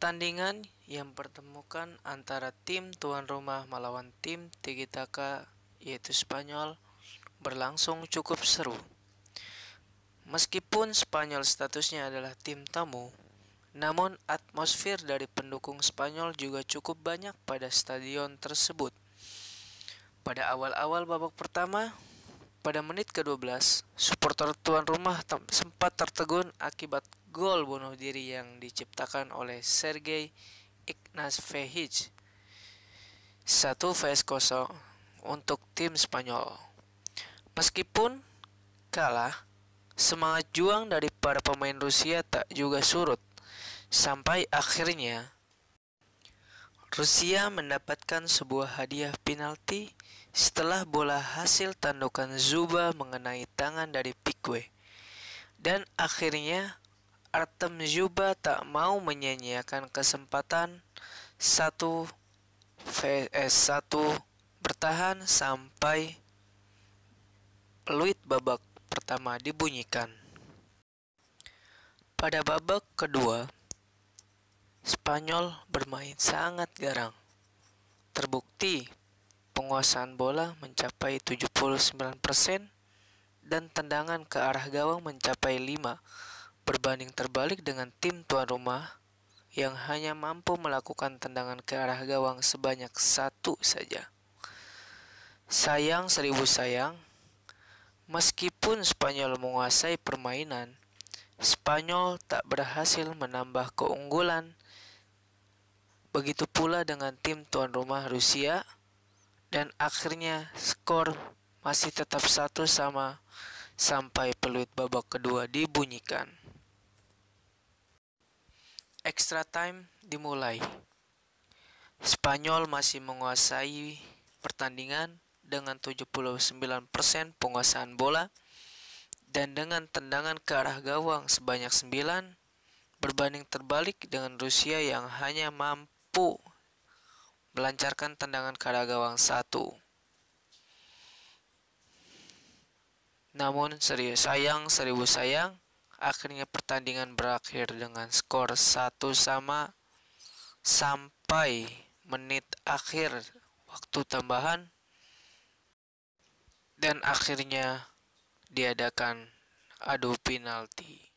Pertandingan yang pertemukan antara tim tuan rumah melawan tim Tigitaka yaitu Spanyol berlangsung cukup seru. Meskipun Spanyol statusnya adalah tim tamu, namun atmosfer dari pendukung Spanyol juga cukup banyak pada stadion tersebut. Pada awal-awal babak pertama, pada menit ke-12, supporter tuan rumah sempat tertegun akibat gol bunuh diri yang diciptakan oleh Sergei Ignashevich. 1 vs 0 untuk tim Spanyol. Meskipun kalah, semangat juang dari para pemain Rusia tak juga surut. Sampai akhirnya Rusia mendapatkan sebuah hadiah penalti setelah bola hasil tandukan Zuba mengenai tangan dari Pique. Dan akhirnya Artem Zuba tak mau menyanyiakan kesempatan satu vs1 eh, bertahan sampai peluit babak pertama dibunyikan. Pada babak kedua, Spanyol bermain sangat garang. Terbukti penguasaan bola mencapai 79% dan tendangan ke arah gawang mencapai 5 berbanding terbalik dengan tim tuan rumah yang hanya mampu melakukan tendangan ke arah gawang sebanyak satu saja. Sayang seribu sayang, meskipun Spanyol menguasai permainan, Spanyol tak berhasil menambah keunggulan. Begitu pula dengan tim tuan rumah Rusia dan akhirnya skor masih tetap satu sama sampai peluit babak kedua dibunyikan. Extra time dimulai. Spanyol masih menguasai pertandingan dengan 79% penguasaan bola dan dengan tendangan ke arah gawang sebanyak 9 berbanding terbalik dengan Rusia yang hanya mampu melancarkan tendangan ke arah gawang 1. Namun serius sayang seribu sayang Akhirnya pertandingan berakhir dengan skor 1 sama sampai menit akhir waktu tambahan dan akhirnya diadakan adu penalti.